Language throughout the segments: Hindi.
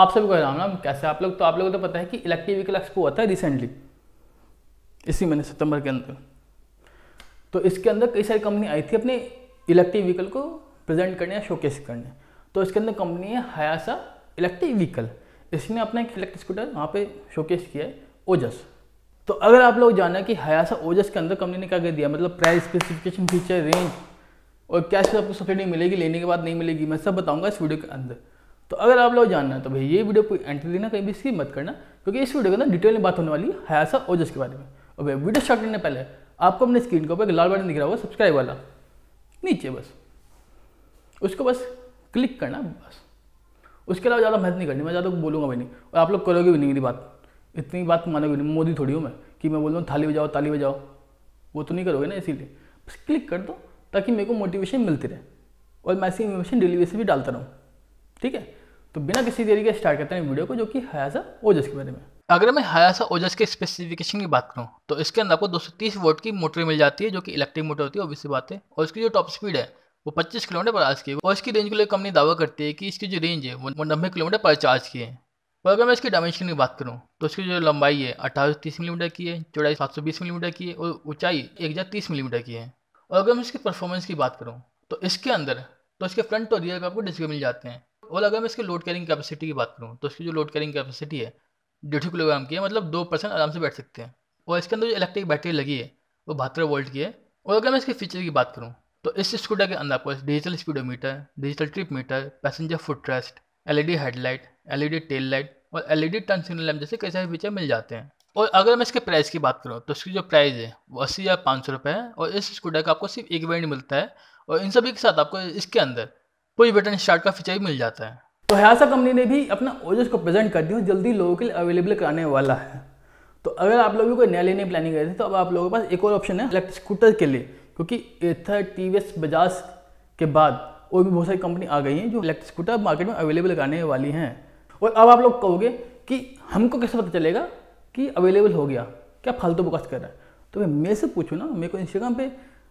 आप सभी को राम राम कैसे आप लोग तो आप लोगों को तो पता है कि इलेक्ट्रिक व्हीकल एक्सपो हुआ था रिसेंटली इसी महीने सितंबर के अंदर तो इसके अंदर कई सारी कंपनी आई थी अपने इलेक्ट्रिक व्हीकल को प्रेजेंट करने या शोकेस करने तो इसके अंदर कंपनी है हयासा इलेक्ट्रिक व्हीकल इसने अपना एक इलेक्ट्रिक स्कूटर वहाँ पे शोकेस किया है ओजस तो अगर आप लोग जाना कि हयासा ओजस के अंदर कंपनी ने क्या कर दिया मतलब प्राइस स्पेसिफिकेशन फीचर रेंज और क्या आपको सब्सिडी मिलेगी लेने के बाद नहीं मिलेगी मैं सब बताऊंगा इस वीडियो के अंदर तो अगर आप लोग जानना है तो भाई ये वीडियो को एंट्री देना कहीं भी इसकी मत करना क्योंकि इस वीडियो के अंदर डिटेल में बात होने वाली है हयासा ओजस के बारे में और भाई वीडियो स्टार्ट करने पहले आपको अपने स्क्रीन के ऊपर एक लाल बटन दिख रहा होगा सब्सक्राइब वाला नीचे बस उसको बस क्लिक करना बस उसके अलावा ज़्यादा मेहनत नहीं करनी मैं ज़्यादा बोलूँगा भी नहीं और आप लोग करोगे भी नहीं मेरी बात इतनी बात मानोगे नहीं मोदी थोड़ी हूँ मैं कि मैं बोल थाली बजाओ ताली बजाओ वो तो नहीं करोगे ना इसीलिए बस क्लिक कर दो ताकि मेरे को मोटिवेशन मिलती रहे और मैं ऐसी इन्फॉर्मेशन डिलीवरी से भी डालता रहूँ ठीक है तो बिना किसी देरी के स्टार्ट करते हैं वीडियो को जो कि हयासा ओजस के बारे में अगर मैं हयासा ओजस के स्पेसिफिकेशन की बात करूँ तो इसके अंदर आपको 230 सौ की मोटर मिल जाती है जो कि इलेक्ट्रिक मोटर होती है ऑब्वियस बात है और इसकी जो टॉप स्पीड है वो 25 किलोमीटर पर आज की है और इसकी रेंज के लिए कंपनी दावा करती है कि इसकी जो रेंज है वो नब्बे किलोमीटर पर तो चार्ज की है और अगर मैं इसकी डायमेंशन की बात करूँ तो इसकी जो लंबाई है अठारह मिलीमीटर की है चौड़ाई सात मिलीमीटर की है और ऊंचाई एक मिलीमीटर की है और अगर मैं इसकी परफॉर्मेंस की बात करूँ तो इसके अंदर तो इसके फ्रंट और रियर का आपको डिस्प्ले मिल जाते हैं और अगर मैं इसकी लोड कैरिंग कैपेसिटी की बात करूँ तो इसकी जो लोड कैरिंग कैपेसिटी है डेढ़ किलोग्राम की है मतलब दो परसेंट आराम से बैठ सकते हैं और इसके अंदर जो इलेक्ट्रिक बैटरी लगी है वो बहत्तर वोल्ट की है और अगर मैं इसके फीचर की बात करूँ तो इस स्कूटर के अंदर आपको digital speedometer digital trip meter passenger foot rest L headlight D tail light और डी टर्न सिग्नल लैम्प जैसे कई सारे फीचर मिल जाते हैं और अगर मैं इसके प्राइस की बात करूँ तो इसकी जो प्राइस है वो अस्सी हज़ार पाँच सौ रुपये है और इस स्कूटर का आपको सिर्फ एक वेंट मिलता है और इन सभी के साथ आपको इसके अंदर पुश बटन स्टार्ट का फीचर मिल जाता है तो हयासा कंपनी ने भी अपना ओजस को प्रेजेंट कर दिया जल्दी लोगों के लिए अवेलेबल कराने वाला है तो अगर आप लोगों को नया लेने प्लानिंग कर रहे थे तो अब आप लोगों के पास एक और ऑप्शन है इलेक्ट्रिक स्कूटर के लिए क्योंकि एथर टी बजाज के बाद और भी बहुत सारी कंपनी आ गई हैं जो इलेक्ट्रिक स्कूटर मार्केट में अवेलेबल कराने वाली हैं और अब आप लोग कहोगे कि हमको कैसे पता चलेगा कि अवेलेबल हो गया क्या फालतू तो बोकस कर रहा है तो मेरे से पूछो ना मेरे को इंस्टाग्राम पे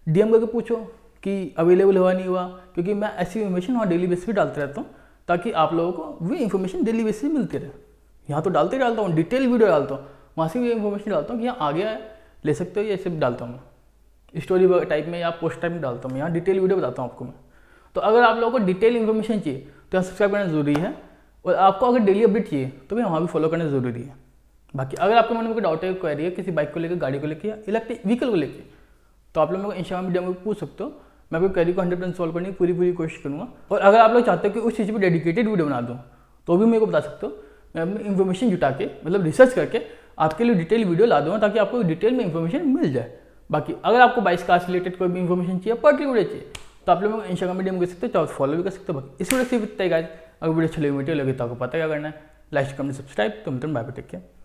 डीएम करके पूछो कि अवेलेबल हुआ नहीं हुआ क्योंकि मैं ऐसी इन्फॉर्मेशन वहाँ डेली बेसिस पर डालते रहता हूँ ताकि आप लोगों को वे इन्फॉर्मेशन डेली बेसिस पर मिलती रहे यहाँ तो डालते ही डालता हूँ डिटेल वीडियो डालता हूँ वहाँ से भी इन्फॉर्मेशन डालता हूँ कि यहाँ आ गया है ले सकते हो ये सब डालता हूँ मैं स्टोरी टाइप में या पोस्ट टाइप में डालता हूँ यहाँ डिटेल वीडियो बताता हूँ आपको मैं तो अगर आप लोगों को डिटेल इन्फॉर्मेशन चाहिए तो यहाँ सब्सक्राइब करना ज़रूरी है और आपको अगर डेली अपडेट चाहिए तो भी वहाँ भी फॉलो करना ज़रूरी है बाकी अगर आपके मन में कोई डाउट है क्वेरी है किसी बाइक को लेकर गाड़ी को लेकर या इलेक्ट्रिक व्हीकल को लेकर तो आप लोग मेरे को इंस्टाग्राम डी में पूछ सकते हो मैं आपको कैरी को हंड्रेड परसेंट सॉल्व करने की पूरी पूरी कोशिश करूँगा और अगर आप लोग चाहते हो कि उस चीज़ पर डेडिकेटेड वीडियो बना दूँ तो भी मेरे को बता सकते हो मैं अपनी इन्फॉर्मेशन जुटा के मतलब रिसर्च करके आपके लिए डिटेल वीडियो ला दूँगा ताकि आपको डिटेल में इन्फॉर्मेशन मिल जाए बाकी अगर आपको बाइस कार्ड रिलेटेड कोई भी इन्फॉर्मेशन चाहिए पर्टिकुलर चाहिए तो आप लोग इंस्टाग्राम मीडियम कर सकते हो चाहे फॉलो तो भी कर सकते हो बाकी इस वीडियो से इतना ही अगर वीडियो अच्छी लगी वीडियो लगे तो आपको पता क्या करना है लाइक कमेंट सब्सक्राइब तो मित्र बाय टेक केयर